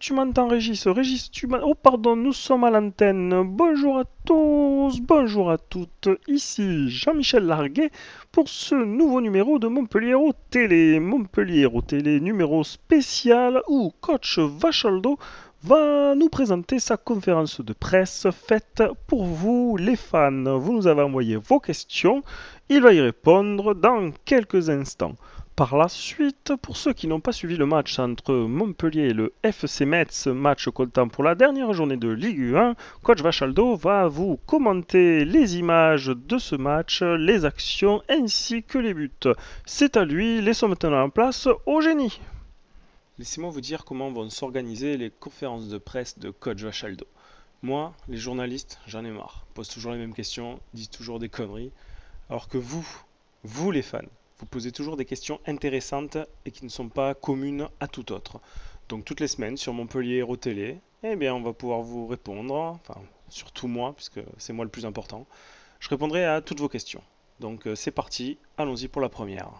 tu m'entends, Régis Régis, tu m'entends. Oh, pardon, nous sommes à l'antenne. Bonjour à tous, bonjour à toutes. Ici Jean-Michel Larguet pour ce nouveau numéro de Montpellier au Télé. Montpellier au Télé, numéro spécial où coach Vachaldo va nous présenter sa conférence de presse faite pour vous, les fans. Vous nous avez envoyé vos questions. Il va y répondre dans quelques instants par la suite, pour ceux qui n'ont pas suivi le match entre Montpellier et le FC Metz, match comptant pour la dernière journée de Ligue 1, coach Vachaldo va vous commenter les images de ce match, les actions ainsi que les buts. C'est à lui, laissons maintenant en place au génie. Laissez-moi vous dire comment vont s'organiser les conférences de presse de coach Vachaldo. Moi, les journalistes, j'en ai marre. Pose toujours les mêmes questions, disent toujours des conneries. Alors que vous, vous les fans, vous posez toujours des questions intéressantes et qui ne sont pas communes à tout autre. Donc toutes les semaines sur Montpellier Héro Télé, eh bien on va pouvoir vous répondre, enfin surtout moi puisque c'est moi le plus important. Je répondrai à toutes vos questions. Donc euh, c'est parti, allons-y pour la première.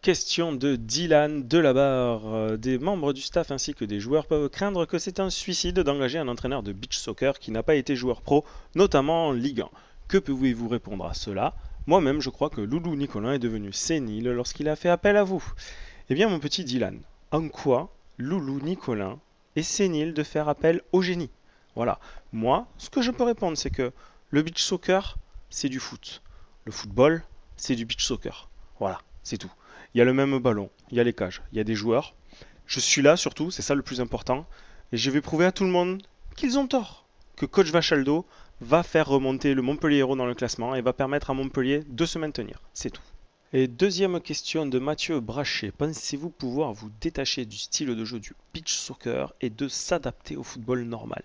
Question de Dylan de la barre. Euh, des membres du staff ainsi que des joueurs peuvent craindre que c'est un suicide d'engager un entraîneur de beach soccer qui n'a pas été joueur pro, notamment en Ligue 1. Que pouvez-vous répondre à cela moi-même, je crois que Loulou Nicolin est devenu sénile lorsqu'il a fait appel à vous. Eh bien, mon petit Dylan, en quoi Loulou Nicolin est sénile de faire appel au génie Voilà. Moi, ce que je peux répondre, c'est que le beach soccer, c'est du foot. Le football, c'est du beach soccer. Voilà, c'est tout. Il y a le même ballon, il y a les cages, il y a des joueurs. Je suis là surtout, c'est ça le plus important. Et je vais prouver à tout le monde qu'ils ont tort. Que coach Vachaldo va faire remonter le Montpellier Hérault dans le classement et va permettre à Montpellier de se maintenir. C'est tout. Et deuxième question de Mathieu Brachet. Pensez-vous pouvoir vous détacher du style de jeu du pitch soccer et de s'adapter au football normal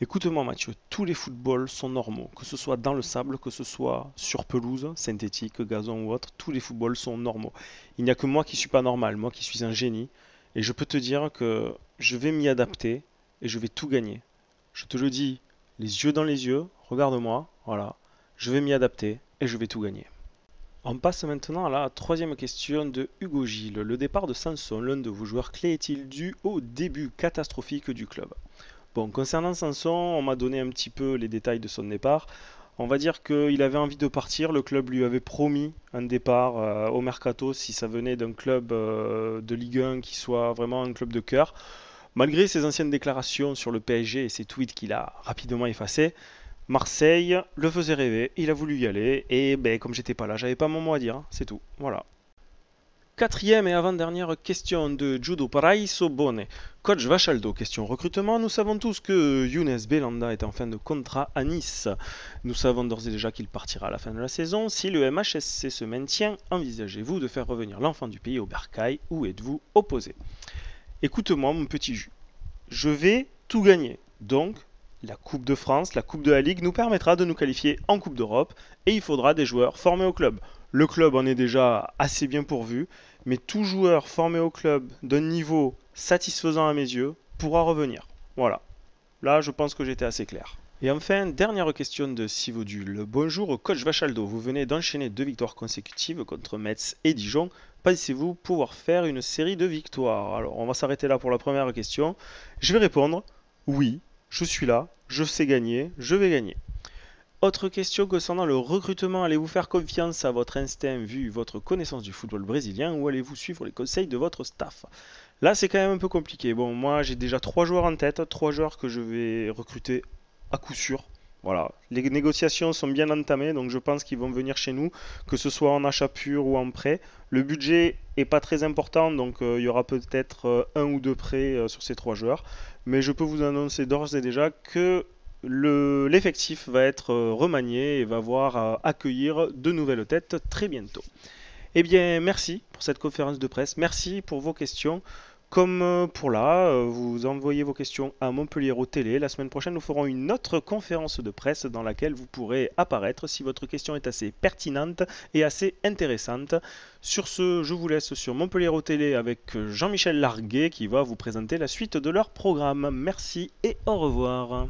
Écoute-moi Mathieu, tous les footballs sont normaux, que ce soit dans le sable, que ce soit sur pelouse, synthétique, gazon ou autre, tous les footballs sont normaux. Il n'y a que moi qui suis pas normal, moi qui suis un génie, et je peux te dire que je vais m'y adapter et je vais tout gagner. Je te le dis les yeux dans les yeux, regarde-moi, voilà, je vais m'y adapter et je vais tout gagner. On passe maintenant à la troisième question de Hugo Gilles. Le départ de Sanson, l'un de vos joueurs clés, est-il dû au début catastrophique du club Bon, concernant Sanson, on m'a donné un petit peu les détails de son départ. On va dire qu'il avait envie de partir, le club lui avait promis un départ euh, au mercato si ça venait d'un club euh, de Ligue 1 qui soit vraiment un club de cœur. Malgré ses anciennes déclarations sur le PSG et ses tweets qu'il a rapidement effacés, Marseille le faisait rêver, il a voulu y aller, et ben, comme j'étais pas là, j'avais pas mon mot à dire, hein, c'est tout. Voilà. Quatrième et avant-dernière question de Judo Paraiso Bone. Coach Vachaldo, question recrutement. Nous savons tous que Younes Belanda est en fin de contrat à Nice. Nous savons d'ores et déjà qu'il partira à la fin de la saison. Si le MHSC se maintient, envisagez-vous de faire revenir l'enfant du pays au Bercail ou êtes-vous opposé Écoute-moi, mon petit jus je vais tout gagner. Donc, la Coupe de France, la Coupe de la Ligue nous permettra de nous qualifier en Coupe d'Europe et il faudra des joueurs formés au club. Le club en est déjà assez bien pourvu, mais tout joueur formé au club d'un niveau satisfaisant à mes yeux pourra revenir. Voilà. Là, je pense que j'étais assez clair. Et enfin, dernière question de Sivodul. Bonjour coach Vachaldo, vous venez d'enchaîner deux victoires consécutives contre Metz et Dijon. Pensez-vous pouvoir faire une série de victoires Alors, on va s'arrêter là pour la première question. Je vais répondre oui, je suis là, je sais gagner, je vais gagner. Autre question concernant le recrutement, allez-vous faire confiance à votre instinct vu votre connaissance du football brésilien ou allez-vous suivre les conseils de votre staff Là, c'est quand même un peu compliqué. Bon, moi, j'ai déjà trois joueurs en tête, trois joueurs que je vais recruter à coup sûr. Voilà, les négociations sont bien entamées, donc je pense qu'ils vont venir chez nous, que ce soit en achat pur ou en prêt. Le budget est pas très important, donc euh, il y aura peut-être euh, un ou deux prêts euh, sur ces trois joueurs. Mais je peux vous annoncer d'ores et déjà que l'effectif va être remanié et va voir accueillir de nouvelles têtes très bientôt. Eh bien, merci pour cette conférence de presse, merci pour vos questions. Comme euh, pour là, euh, vous envoyez vos questions à Montpellier au télé. La semaine prochaine, nous ferons une autre conférence de presse dans laquelle vous pourrez apparaître si votre question est assez pertinente et assez intéressante. Sur ce, je vous laisse sur Montpellier au télé avec euh, Jean-Michel Larguet qui va vous présenter la suite de leur programme. Merci et au revoir.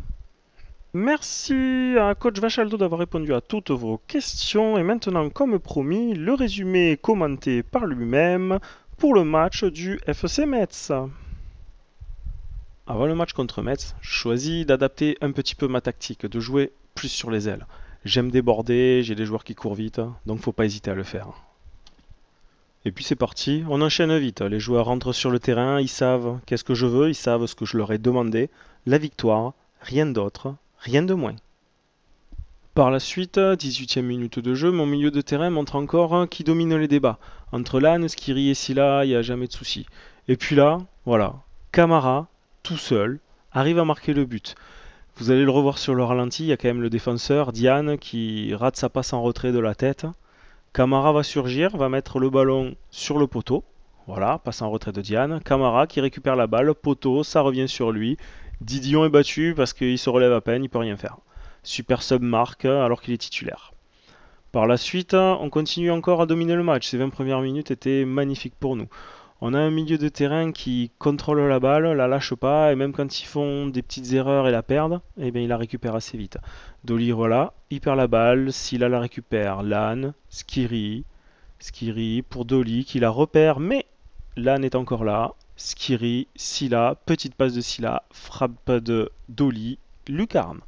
Merci à Coach Vachaldo d'avoir répondu à toutes vos questions. Et maintenant, comme promis, le résumé commenté par lui-même pour le match du Fc Metz. Avant le match contre Metz, je choisis d'adapter un petit peu ma tactique, de jouer plus sur les ailes. J'aime déborder, j'ai des joueurs qui courent vite, donc faut pas hésiter à le faire. Et puis c'est parti, on enchaîne vite. Les joueurs rentrent sur le terrain, ils savent qu'est-ce que je veux, ils savent ce que je leur ai demandé. La victoire, rien d'autre, rien de moins. Par la suite, 18e minute de jeu, mon milieu de terrain montre encore qui domine les débats. Entre qui Skiri et là, il n'y a jamais de souci. Et puis là, voilà, Camara, tout seul, arrive à marquer le but. Vous allez le revoir sur le ralenti, il y a quand même le défenseur, Diane, qui rate sa passe en retrait de la tête. Camara va surgir, va mettre le ballon sur le poteau. Voilà, passe en retrait de Diane. Camara qui récupère la balle, poteau, ça revient sur lui. Didion est battu parce qu'il se relève à peine, il peut rien faire. Super sub marque alors qu'il est titulaire. Par la suite, hein, on continue encore à dominer le match. Ces 20 premières minutes étaient magnifiques pour nous. On a un milieu de terrain qui contrôle la balle, la lâche pas, et même quand ils font des petites erreurs et la perdent, eh bien, il la récupère assez vite. voilà, il perd la balle, Silla la récupère, l'âne, Skiri, Skiri pour Dolly qui la repère, mais Lan est encore là. Skiri, Silla, petite passe de Silla, frappe de Dolly, lucarne.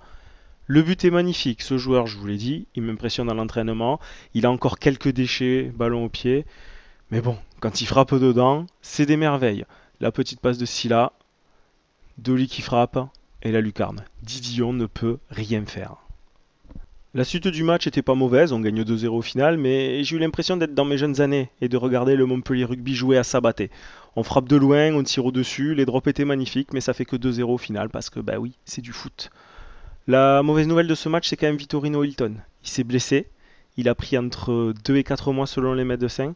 Le but est magnifique. Ce joueur, je vous l'ai dit, il m'impressionne dans l'entraînement. Il a encore quelques déchets, ballon au pied. Mais bon, quand il frappe dedans, c'est des merveilles. La petite passe de Silla, Dolly qui frappe et la lucarne. Didion ne peut rien faire. La suite du match n'était pas mauvaise, on gagne 2-0 au final, mais j'ai eu l'impression d'être dans mes jeunes années et de regarder le Montpellier Rugby jouer à Sabaté. On frappe de loin, on tire au-dessus, les drops étaient magnifiques, mais ça fait que 2-0 au final parce que, bah oui, c'est du foot. La mauvaise nouvelle de ce match, c'est quand même Vitorino Hilton. Il s'est blessé. Il a pris entre 2 et 4 mois selon les médecins.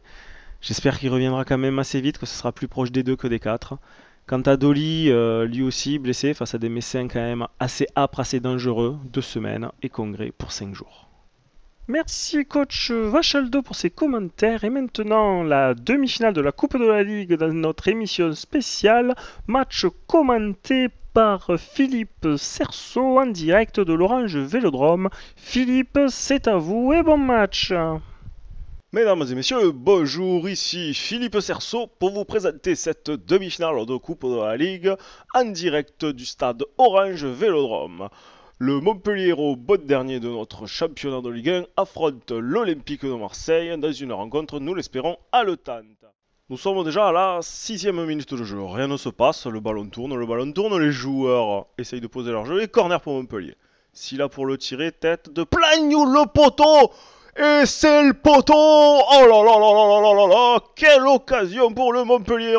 J'espère qu'il reviendra quand même assez vite, que ce sera plus proche des 2 que des 4. Quant à Dolly, euh, lui aussi blessé face à des médecins quand même assez âpres, assez dangereux. Deux semaines et congrès pour 5 jours. Merci coach Vachaldo pour ses commentaires. Et maintenant, la demi-finale de la Coupe de la Ligue dans notre émission spéciale. Match commenté par Philippe Cerceau en direct de l'Orange Vélodrome. Philippe, c'est à vous et bon match Mesdames et messieurs, bonjour, ici Philippe Cerceau pour vous présenter cette demi-finale de Coupe de la Ligue en direct du stade Orange Vélodrome. Le Montpellier, au bot dernier de notre championnat de Ligue 1, affronte l'Olympique de Marseille dans une rencontre, nous l'espérons, haletante. Nous sommes déjà à la sixième minute de jeu. Rien ne se passe, le ballon tourne, le ballon tourne, les joueurs essayent de poser leur jeu et corner pour Montpellier. Silla pour le tirer, tête de ou le poteau Et c'est le poteau Oh là là là là là là là Quelle occasion pour le Montpellier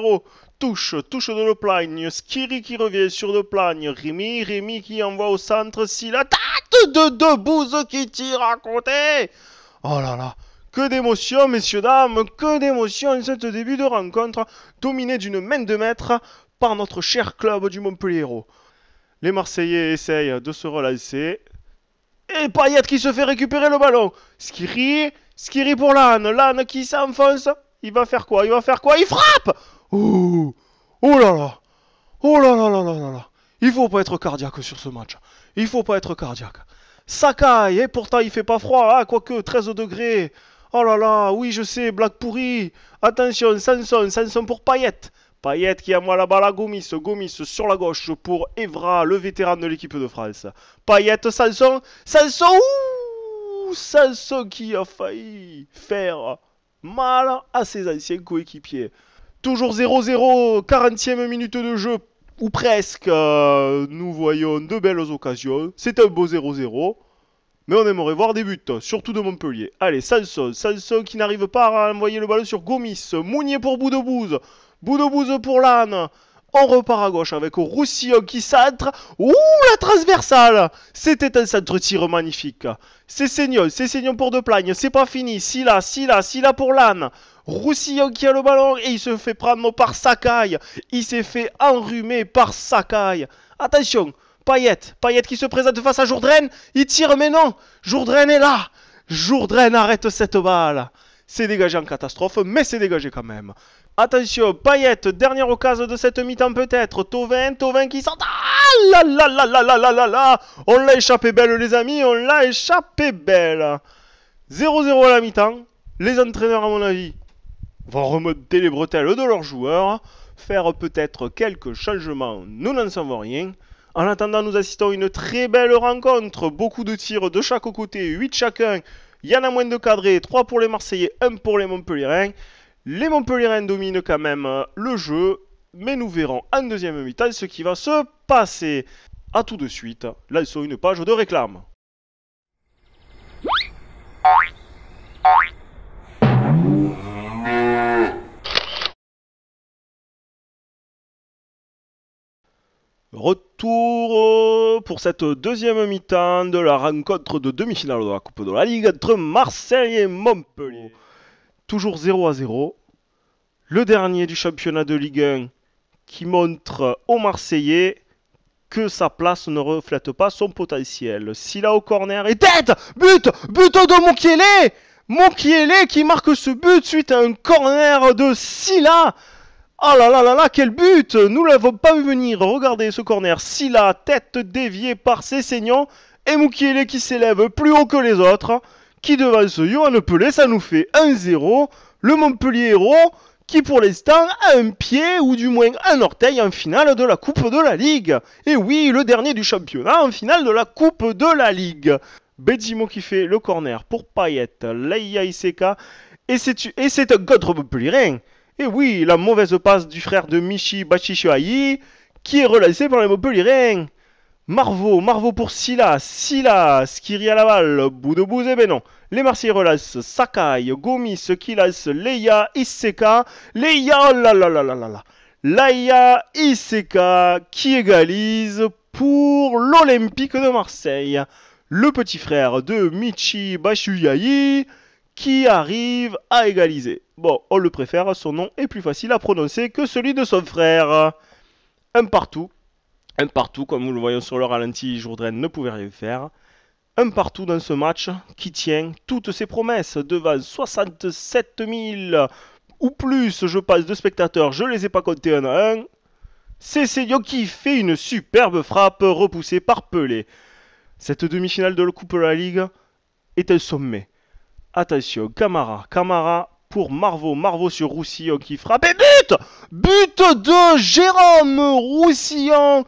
Touche, touche de Le Plagne, Skiri qui revient sur Le Plagne, Rémi, Rémi qui envoie au centre, Silla, tête de Debouze qui tire à côté Oh là là que d'émotions, messieurs, dames, que d'émotion en ce début de rencontre, dominé d'une main de maître par notre cher club du Montpellier. Les Marseillais essayent de se relancer. Et Payet qui se fait récupérer le ballon. Skiri, Skiri pour l'âne, l'âne qui s'enfonce. Il va faire quoi Il va faire quoi Il frappe oh! oh là là Oh là là là là là là Il faut pas être cardiaque sur ce match. Il faut pas être cardiaque. Sakai, et pourtant il fait pas froid, hein, quoique 13 degrés. Oh là là, oui, je sais, Black pourrie. Attention, Sanson, Sanson pour Payette. Payette qui a moi la balle à Gomis, Gomis sur la gauche pour Evra, le vétéran de l'équipe de France. Payette, Sanson, Sanson, ouh, Sanson qui a failli faire mal à ses anciens coéquipiers. Toujours 0-0, 40e minute de jeu, ou presque. Euh, nous voyons de belles occasions. C'est un beau 0-0. Mais on aimerait voir des buts, surtout de Montpellier. Allez, Sanson, Sanson qui n'arrive pas à envoyer le ballon sur Gomis. Mounier pour Boudebouze. Boudebouze pour l'âne. On repart à gauche avec Roussillon qui centre. Ouh, la transversale C'était un centre-tir magnifique. C'est Seignon, c'est Seignon pour Deplagne. C'est pas fini. Silla, Silla, là pour l'âne. Roussillon qui a le ballon et il se fait prendre par Sakai. Il s'est fait enrhumer par Sakai. Attention, Payet. Payet qui se présente face à Jourdain. Il tire, mais non. Jourdain est là. Jourdain arrête cette balle. C'est dégagé en catastrophe, mais c'est dégagé quand même. Attention, Payet, dernière occasion de cette mi-temps peut-être. Tovin, 20, qui sont Ah là là là là là là là là On l'a échappé belle les amis, on l'a échappé belle. 0-0 à la mi-temps. Les entraîneurs à mon avis vont remonter les bretelles de leurs joueurs, faire peut-être quelques changements, nous n'en savons rien. En attendant, nous assistons à une très belle rencontre. Beaucoup de tirs de chaque côté, 8 chacun. Il y en a moins de cadrés, 3 pour les Marseillais, 1 pour les Montpellierens. Les Montpellierens dominent quand même euh, le jeu, mais nous verrons en deuxième mi-temps ce qui va se passer. A tout de suite, là ils sont une page de réclame. Retour euh, pour cette deuxième mi-temps de la rencontre de demi-finale de la Coupe de la Ligue entre Marseille et Montpellier. Toujours 0 à 0. Le dernier du championnat de Ligue 1 qui montre aux Marseillais que sa place ne reflète pas son potentiel. Silla au corner et tête But But de Monkielé Monkielé qui marque ce but suite à un corner de Silla Oh là là là là, quel but Nous ne l'avons pas vu venir. Regardez ce corner. Si la tête déviée par ses saignants. Et Moukielé qui s'élève plus haut que les autres. Qui devance à Pelé. Ça nous fait 1-0. Le Montpellier héros qui pour l'instant a un pied ou du moins un orteil en finale de la Coupe de la Ligue. Et oui, le dernier du championnat en finale de la Coupe de la Ligue. Benzimo qui fait le corner pour Payet, Leia Iseka et c'est un contre Montpellierien. Et oui, la mauvaise passe du frère de Michi Bachishuayi, qui est relancée par les Montpellierens. Marvo, Marvo pour Silla, Silla, Skiri à la balle, bout et ben non. Les Marseillais relancent Sakai, Gomis qui Leia, Iseka, Leia, oh là là là là là là. Iseka qui égalise pour l'Olympique de Marseille. Le petit frère de Michi Bashuyayi qui arrive à égaliser. Bon, on le préfère, son nom est plus facile à prononcer que celui de son frère. Un partout, un partout, comme nous le voyons sur le ralenti, Jourdain ne pouvait rien faire. Un partout dans ce match qui tient toutes ses promesses devant 67 000 ou plus, je passe, de spectateurs, je les ai pas comptés un à un. C'est Cédio qui fait une superbe frappe repoussée par Pelé. Cette demi-finale de la Coupe de la Ligue est un sommet. Attention, Camara, Camara pour Marvo, Marvo sur Roussillon qui frappe et but But de Jérôme Roussillon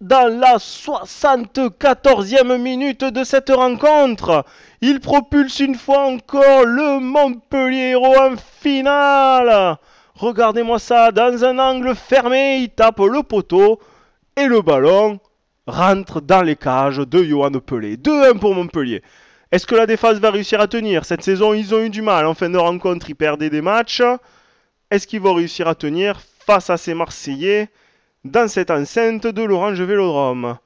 dans la 74e minute de cette rencontre. Il propulse une fois encore le Montpellier en finale. Regardez-moi ça, dans un angle fermé, il tape le poteau et le ballon rentre dans les cages de Johan Pelé. 2-1 pour Montpellier. Est-ce que la défense va réussir à tenir Cette saison, ils ont eu du mal. En fin de rencontre, ils perdaient des matchs. Est-ce qu'ils vont réussir à tenir face à ces Marseillais dans cette enceinte de l'Orange Vélodrome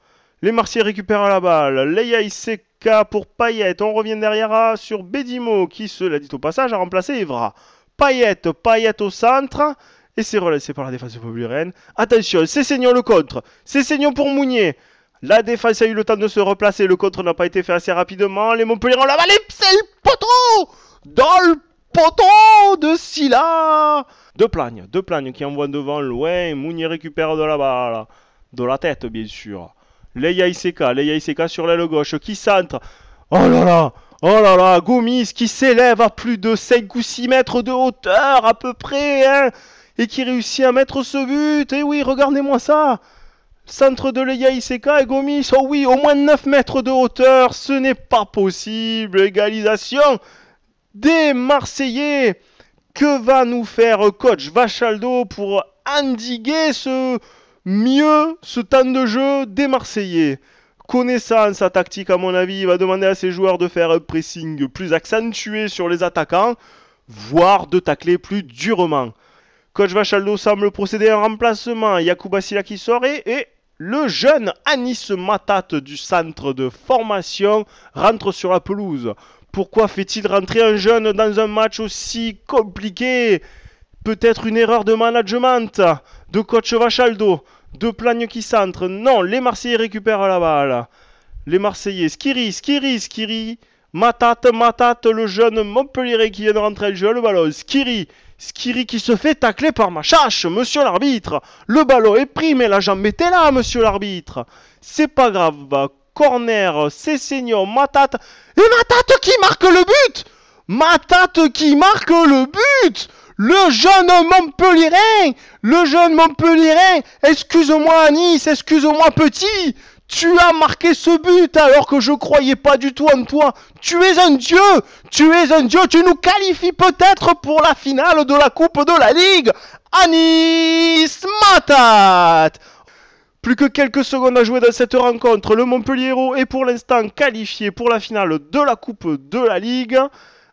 Les Marseillais récupèrent la balle. Leia Iseka pour Payet. On revient derrière sur Bedimo qui, cela dit au passage, a remplacé Evra. Payet, Payet au centre et c'est relancé par la défense populaire. Attention, c'est Seignon le contre. C'est Seignon pour Mounier. La défense a eu le temps de se replacer. Le contre n'a pas été fait assez rapidement. Les Montpellier en balle C'est le poteau Dans le poteau de Silla De Plagne. De Plagne qui envoie devant loin. Mounier récupère de la balle. De la tête, bien sûr. Leia Iseka. Leia Iseka sur l'aile gauche qui centre. Oh là là Oh là là, Gomis qui s'élève à plus de 5 ou 6 mètres de hauteur à peu près, hein, et qui réussit à mettre ce but. Et oui, regardez-moi ça Centre de Leia Iseka et Gomis, oh oui, au moins 9 mètres de hauteur, ce n'est pas possible. Égalisation des Marseillais. Que va nous faire coach Vachaldo pour endiguer ce mieux, ce temps de jeu des Marseillais Connaissant sa tactique, à mon avis, il va demander à ses joueurs de faire un pressing plus accentué sur les attaquants, voire de tacler plus durement. Coach Vachaldo semble procéder à un remplacement. Yakubasila qui sort et le jeune Anis Matate du centre de formation rentre sur la pelouse. Pourquoi fait-il rentrer un jeune dans un match aussi compliqué Peut-être une erreur de management, de coach Vachaldo, de Plagne qui centre. Non, les Marseillais récupèrent la balle. Les Marseillais, Skiri, Skiri, Skiri. Matate, Matate, le jeune Montpellier qui vient de rentrer le jeu, le ballon. Skiri, Skiri qui se fait tacler par Machache, monsieur l'arbitre. Le ballon est pris, mais la jambe était là, monsieur l'arbitre. C'est pas grave. Corner, c'est ma Matate. Et Matate qui marque le but Matate qui marque le but le jeune Montpellierin, le jeune Montpellierin, excuse-moi Nice, excuse-moi Petit, tu as marqué ce but alors que je croyais pas du tout en toi. Tu es un dieu. Tu es un dieu. Tu nous qualifies peut-être pour la finale de la Coupe de la Ligue. Anis Matat. Plus que quelques secondes à jouer dans cette rencontre. Le Montpellier est pour l'instant qualifié pour la finale de la Coupe de la Ligue.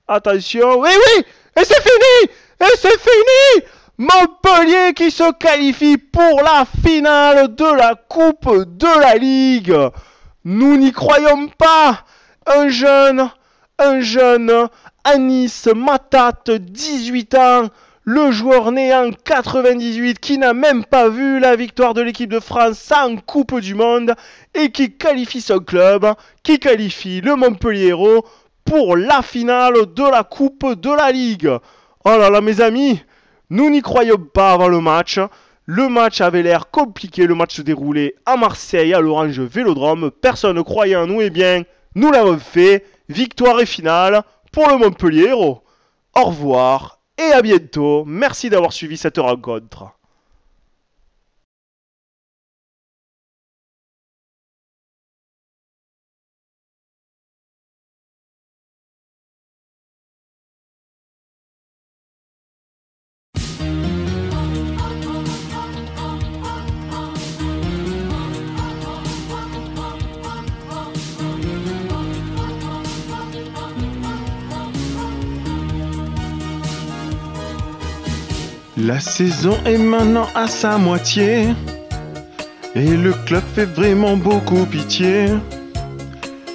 Attention. Oui, eh oui, et c'est fini. Et c'est fini. Montpellier qui se qualifie pour la finale de la Coupe de la Ligue. Nous n'y croyons pas. Un jeune, un jeune, Anis Matat, 18 ans, le joueur né en 98 qui n'a même pas vu la victoire de l'équipe de France en Coupe du Monde et qui qualifie son club, qui qualifie le Montpellier pour la finale de la Coupe de la Ligue. Oh là là mes amis, nous n'y croyions pas avant le match. Le match avait l'air compliqué, le match se déroulait à Marseille, à l'Orange Vélodrome. Personne ne croyait en nous, et eh bien, nous l'avons fait. Victoire et finale pour le Montpellier Au revoir et à bientôt. Merci d'avoir suivi cette rencontre. La saison est maintenant à sa moitié. Et le club fait vraiment beaucoup pitié.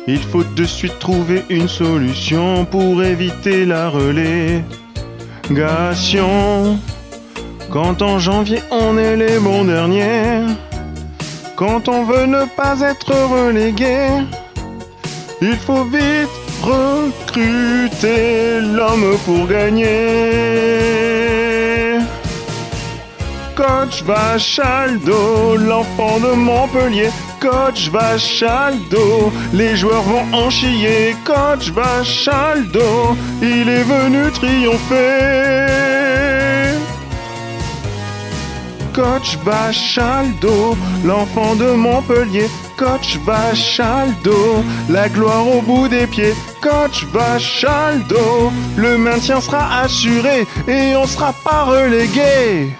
Il faut de suite trouver une solution pour éviter la relégation. Quand en janvier on est les bons derniers, quand on veut ne pas être relégué, il faut vite recruter l'homme pour gagner. Coach Vachaldo, l'enfant de Montpellier. Coach Vachaldo, les joueurs vont en chier. Coach Vachaldo, il est venu triompher. Coach Vachaldo, l'enfant de Montpellier. Coach Vachaldo, la gloire au bout des pieds. Coach Vachaldo, le maintien sera assuré et on sera pas relégué.